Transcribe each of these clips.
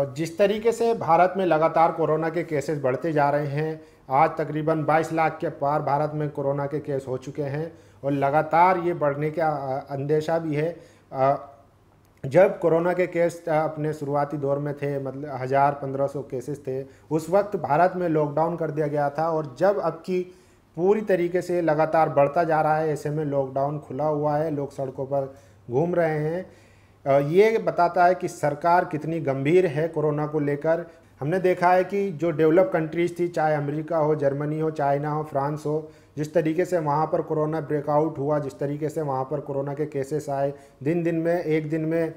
और जिस तरीके से भारत में लगातार कोरोना के केसेस बढ़ते जा रहे हैं आज तकरीबन 22 लाख के पार भारत में कोरोना के केस हो चुके हैं और लगातार ये बढ़ने का अंदेशा भी है जब कोरोना के केस अपने शुरुआती दौर में थे मतलब हज़ार पंद्रह सौ केसेस थे उस वक्त भारत में लॉकडाउन कर दिया गया था और जब अब की पूरी तरीके से लगातार बढ़ता जा रहा है ऐसे में लॉकडाउन खुला हुआ है लोग सड़कों पर घूम रहे हैं ये बताता है कि सरकार कितनी गंभीर है कोरोना को लेकर हमने देखा है कि जो डेवलप कंट्रीज़ थी चाहे अमेरिका हो जर्मनी हो चाइना हो फ्रांस हो जिस तरीके से वहाँ पर कोरोना ब्रेकआउट हुआ जिस तरीके से वहाँ पर कोरोना के केसेस आए दिन दिन में एक दिन में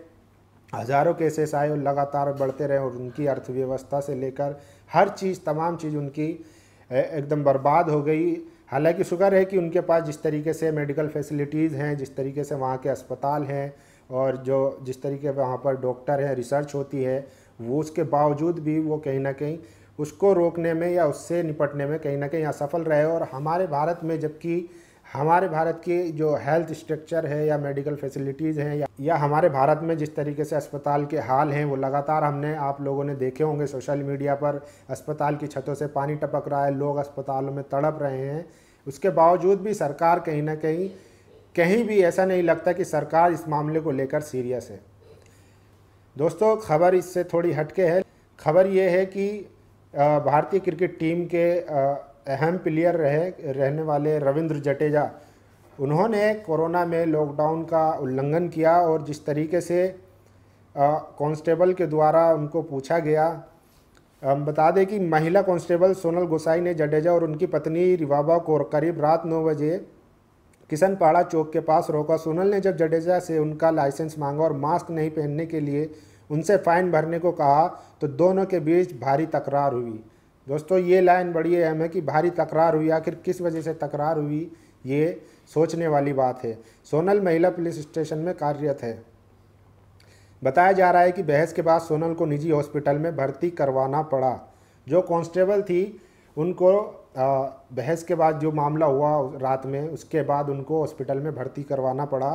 हज़ारों केसेस आए और लगातार बढ़ते रहे और उनकी अर्थव्यवस्था से लेकर हर चीज़ तमाम चीज़ उनकी एकदम बर्बाद हो गई हालांकि शुक्र है कि उनके पास जिस तरीके से मेडिकल फैसिलिटीज़ हैं जिस तरीके से वहाँ के अस्पताल हैं और जो जिस तरीके वहाँ पर डॉक्टर है रिसर्च होती है वो उसके बावजूद भी वो कहीं ना कहीं उसको रोकने में या उससे निपटने में कहीं ना कहीं असफल रहे और हमारे भारत में जबकि हमारे भारत की जो हेल्थ स्ट्रक्चर है या मेडिकल फैसिलिटीज़ हैं या, या हमारे भारत में जिस तरीके से अस्पताल के हाल हैं वो लगातार हमने आप लोगों ने देखे होंगे सोशल मीडिया पर अस्पताल की छतों से पानी टपक रहा है लोग अस्पतालों में तड़प रहे हैं उसके बावजूद भी सरकार कहीं ना कहीं कहीं भी ऐसा नहीं लगता कि सरकार इस मामले को लेकर सीरियस है दोस्तों खबर इससे थोड़ी हटके है खबर ये है कि भारतीय क्रिकेट टीम के अहम प्लेयर रहे रहने वाले रविंद्र जडेजा उन्होंने कोरोना में लॉकडाउन का उल्लंघन किया और जिस तरीके से कांस्टेबल के द्वारा उनको पूछा गया बता दें कि महिला कांस्टेबल सोनल गोसाई ने जडेजा और उनकी पत्नी रिवाबा को करीब रात नौ बजे किशन चौक के पास रोका सोनल ने जब जडेजा से उनका लाइसेंस मांगा और मास्क नहीं पहनने के लिए उनसे फाइन भरने को कहा तो दोनों के बीच भारी तकरार हुई दोस्तों ये लाइन बड़ी अहम है कि भारी तकरार हुई आखिर किस वजह से तकरार हुई ये सोचने वाली बात है सोनल महिला पुलिस स्टेशन में कार्यरत है बताया जा रहा है कि बहस के बाद सोनल को निजी हॉस्पिटल में भर्ती करवाना पड़ा जो कांस्टेबल थी उनको बहस के बाद जो मामला हुआ रात में उसके बाद उनको हॉस्पिटल में भर्ती करवाना पड़ा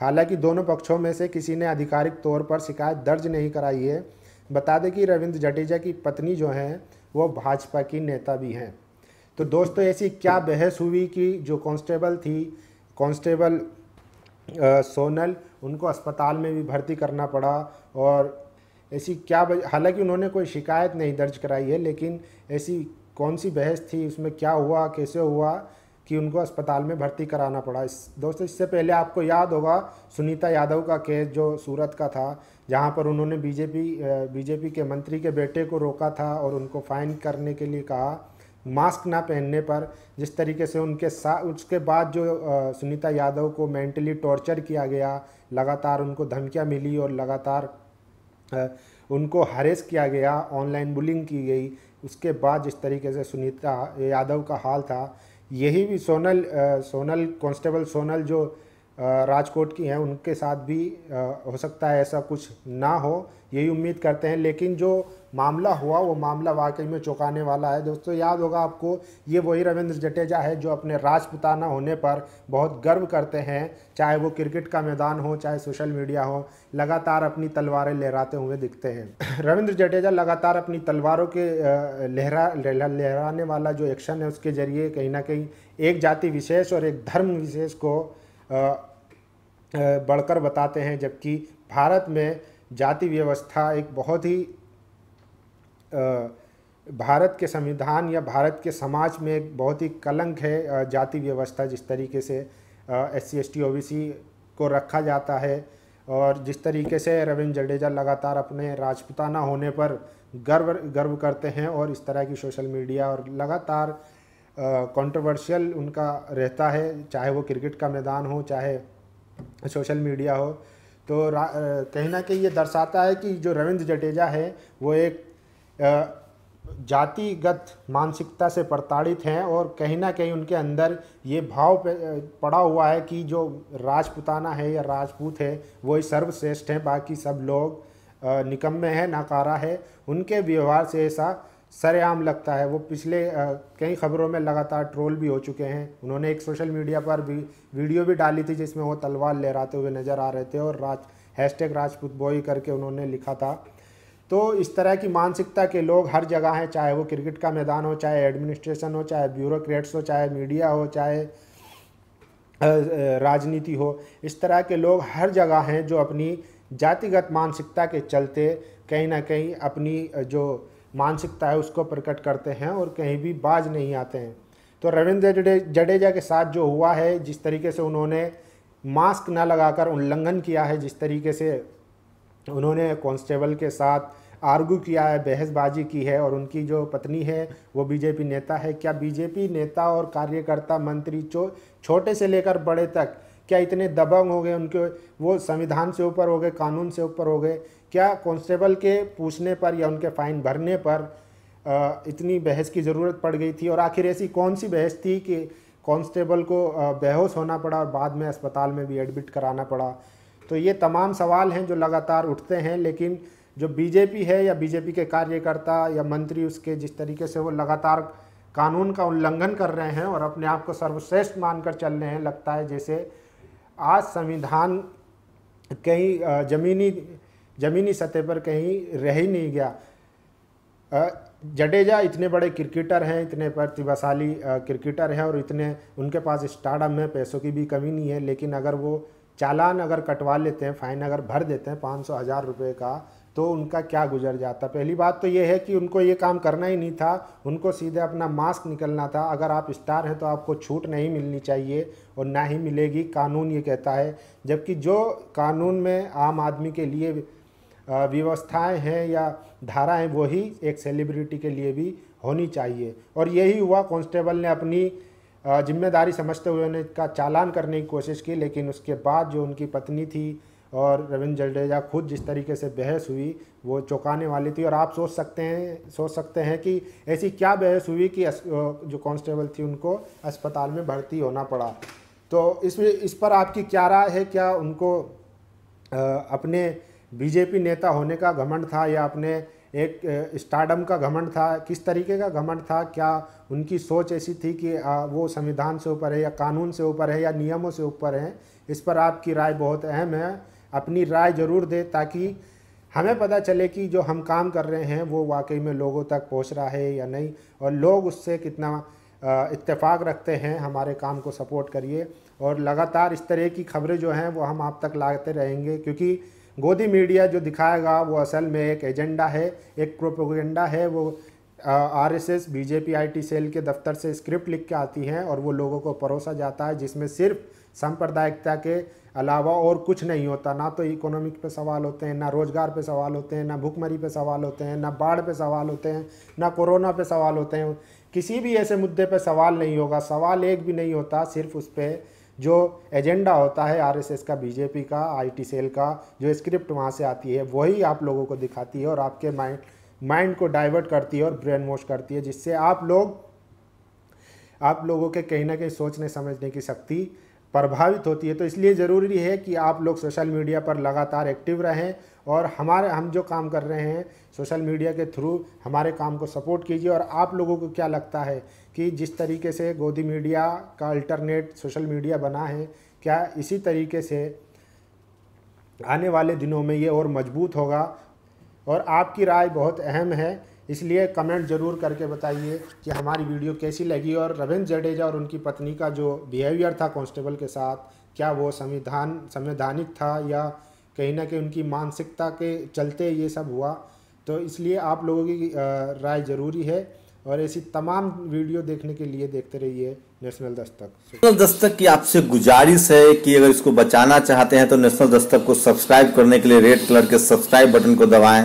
हालांकि दोनों पक्षों में से किसी ने आधिकारिक तौर पर शिकायत दर्ज नहीं कराई है बता दें कि रविंद्र जडेजा की पत्नी जो हैं वो भाजपा की नेता भी हैं तो दोस्तों ऐसी क्या बहस हुई कि जो कांस्टेबल थी कांस्टेबल सोनल उनको अस्पताल में भी भर्ती करना पड़ा और ऐसी क्या हालांकि उन्होंने कोई शिकायत नहीं दर्ज कराई है लेकिन ऐसी कौन सी बहस थी उसमें क्या हुआ कैसे हुआ कि उनको अस्पताल में भर्ती कराना पड़ा इस दोस्तों इससे पहले आपको याद होगा सुनीता यादव का केस जो सूरत का था जहां पर उन्होंने बीजेपी बीजेपी के मंत्री के बेटे को रोका था और उनको फाइन करने के लिए कहा मास्क ना पहनने पर जिस तरीके से उनके साथ उसके बाद जो आ, सुनीता यादव को मेंटली टॉर्चर किया गया लगातार उनको धमकियाँ मिली और लगातार आ, उनको हरेस किया गया ऑनलाइन बुलिंग की गई उसके बाद जिस तरीके से सुनीता यादव का हाल था यही भी सोनल सोनल कांस्टेबल सोनल जो राजकोट की हैं उनके साथ भी हो सकता है ऐसा कुछ ना हो यही उम्मीद करते हैं लेकिन जो मामला हुआ वो मामला वाकई में चौंकाने वाला है दोस्तों याद होगा आपको ये वही रविंद्र जडेजा है जो अपने राजपुताना होने पर बहुत गर्व करते हैं चाहे वो क्रिकेट का मैदान हो चाहे सोशल मीडिया हो लगातार अपनी तलवारें लहराते हुए दिखते हैं रविंद्र जडेजा लगातार अपनी तलवारों के लहरा लहराने वाला जो एक्शन है उसके ज़रिए कहीं ना कहीं एक जाति विशेष और एक धर्म विशेष को बढ़कर बताते हैं जबकि भारत में जाति व्यवस्था एक बहुत ही भारत के संविधान या भारत के समाज में एक बहुत ही कलंक है जाति व्यवस्था जिस तरीके से S C S T O B C को रखा जाता है और जिस तरीके से रविंद्र जडेजा लगातार अपने राजपुताना होने पर गर्व गर्व करते हैं और इस तरह की सोशल मीडिया और लगातार कंट्रोवर्शियल उनका रहता है चाहे वो क्रिकेट का मैदान हो चाहे सोशल मीडिया हो तो कहीं ना कहीं ये दर्शाता है कि जो रविंद्र जडेजा है वो एक जातिगत मानसिकता से प्रताड़ित हैं और कहीं ना कहीं उनके अंदर ये भाव पड़ा हुआ है कि जो राजपुताना है या राजपूत है वही सर्वश्रेष्ठ हैं बाकी सब लोग निकम्मे हैं नाकारा है उनके व्यवहार से ऐसा सरेआम लगता है वो पिछले कई खबरों में लगातार ट्रोल भी हो चुके हैं उन्होंने एक सोशल मीडिया पर भी वीडियो भी डाली थी जिसमें वो तलवार लहराते हुए नज़र आ रहे थे और राज हैशटैग राजपूत बॉय करके उन्होंने लिखा था तो इस तरह की मानसिकता के लोग हर जगह हैं चाहे वो क्रिकेट का मैदान हो चाहे एडमिनिस्ट्रेशन हो चाहे ब्यूरोक्रेट्स हो चाहे मीडिया हो चाहे राजनीति हो इस तरह के लोग हर जगह हैं जो अपनी जातिगत मानसिकता के चलते कहीं ना कहीं अपनी जो मानसिकता है उसको प्रकट करते हैं और कहीं भी बाज नहीं आते हैं तो रविंद्र जडेजा के साथ जो हुआ है जिस तरीके से उन्होंने मास्क न लगाकर उल्लंघन किया है जिस तरीके से उन्होंने कांस्टेबल के साथ आर्गू किया है बहसबाजी की है और उनकी जो पत्नी है वो बीजेपी नेता है क्या बीजेपी नेता और कार्यकर्ता मंत्री चो छोटे से लेकर बड़े तक क्या इतने दबंग हो गए उनके वो संविधान से ऊपर हो गए कानून से ऊपर हो गए क्या कांस्टेबल के पूछने पर या उनके फ़ाइन भरने पर इतनी बहस की ज़रूरत पड़ गई थी और आखिर ऐसी कौन सी बहस थी कि कांस्टेबल को बेहोश होना पड़ा और बाद में अस्पताल में भी एडमिट कराना पड़ा तो ये तमाम सवाल हैं जो लगातार उठते हैं लेकिन जो बीजेपी है या बीजेपी के कार्यकर्ता या मंत्री उसके जिस तरीके से वो लगातार कानून का उल्लंघन कर रहे हैं और अपने आप को सर्वश्रेष्ठ मानकर चल रहे हैं लगता है जैसे आज संविधान कई ज़मीनी ज़मीनी सतह पर कहीं रह ही नहीं गया जडेजा इतने बड़े क्रिकेटर हैं इतने प्रतिभाशाली क्रिकेटर हैं और इतने उनके पास स्टार्टअप में पैसों की भी कमी नहीं है लेकिन अगर वो चालान अगर कटवा लेते हैं फाइन अगर भर देते हैं पाँच सौ हज़ार रुपये का तो उनका क्या गुजर जाता पहली बात तो ये है कि उनको ये काम करना ही नहीं था उनको सीधे अपना मास्क निकलना था अगर आप स्टार हैं तो आपको छूट नहीं मिलनी चाहिए और ना ही मिलेगी कानून ये कहता है जबकि जो कानून में आम आदमी के लिए व्यवस्थाएं हैं या धाराएं वही एक सेलिब्रिटी के लिए भी होनी चाहिए और यही हुआ कांस्टेबल ने अपनी जिम्मेदारी समझते हुए उन्हें का चालान करने की कोशिश की लेकिन उसके बाद जो उनकी पत्नी थी और रविंद्र जडेजा खुद जिस तरीके से बहस हुई वो चौंकाने वाली थी और आप सोच सकते हैं सोच सकते हैं कि ऐसी क्या बहस हुई कि जो कांस्टेबल थी उनको अस्पताल में भर्ती होना पड़ा तो इसमें इस पर आपकी क्या राय है क्या उनको अपने बीजेपी नेता होने का घमंड था या अपने एक स्टार्डम का घमंड था किस तरीके का घमंड था क्या उनकी सोच ऐसी थी कि वो संविधान से ऊपर है या कानून से ऊपर है या नियमों से ऊपर है इस पर आपकी राय बहुत अहम है अपनी राय ज़रूर दें ताकि हमें पता चले कि जो हम काम कर रहे हैं वो वाकई में लोगों तक पहुंच रहा है या नहीं और लोग उससे कितना इत्तेफाक रखते हैं हमारे काम को सपोर्ट करिए और लगातार इस तरह की खबरें जो हैं वो हम आप तक लाते रहेंगे क्योंकि गोदी मीडिया जो दिखाएगा वो असल में एक एजेंडा है एक प्रोपोगेंडा है वो आरएसएस बीजेपी आईटी सेल के दफ्तर से स्क्रिप्ट लिख के आती हैं और वो लोगों को परोसा जाता है जिसमें सिर्फ सांप्रदायिकता के अलावा और कुछ नहीं होता ना तो इकोनॉमिक पे सवाल होते हैं ना रोज़गार पे सवाल होते हैं ना भूखमरी पे सवाल होते हैं ना बाढ़ पे सवाल होते हैं ना कोरोना पे सवाल होते हैं किसी भी ऐसे मुद्दे पे सवाल नहीं होगा सवाल एक भी नहीं होता सिर्फ उस पर जो एजेंडा होता है आरएसएस का बीजेपी का आईटी सेल का जो स्क्रिप्ट वहाँ से आती है वही आप लोगों को दिखाती है और आपके माइंड माइंड को डाइवर्ट करती है और ब्रेन वॉश करती है जिससे आप लोग आप लोगों के कहीं ना कहीं सोचने समझने की शक्ति प्रभावित होती है तो इसलिए ज़रूरी है कि आप लोग सोशल मीडिया पर लगातार एक्टिव रहें और हमारे हम जो काम कर रहे हैं सोशल मीडिया के थ्रू हमारे काम को सपोर्ट कीजिए और आप लोगों को क्या लगता है कि जिस तरीके से गोदी मीडिया का अल्टरनेट सोशल मीडिया बना है क्या इसी तरीके से आने वाले दिनों में ये और मजबूत होगा और आपकी राय बहुत अहम है इसलिए कमेंट जरूर करके बताइए कि हमारी वीडियो कैसी लगी और रविंद्र जडेजा और उनकी पत्नी का जो बिहेवियर था कांस्टेबल के साथ क्या वो संविधान संवैधानिक था या कहीं ना कहीं उनकी मानसिकता के चलते ये सब हुआ तो इसलिए आप लोगों की राय ज़रूरी है और ऐसी तमाम वीडियो देखने के लिए देखते रहिए नेशनल दस्तक नेशनल दस्तक की आपसे गुजारिश है कि अगर इसको बचाना चाहते हैं तो नेशनल दस्तक को सब्सक्राइब करने के लिए रेड कलर के सब्सक्राइब बटन को दबाएं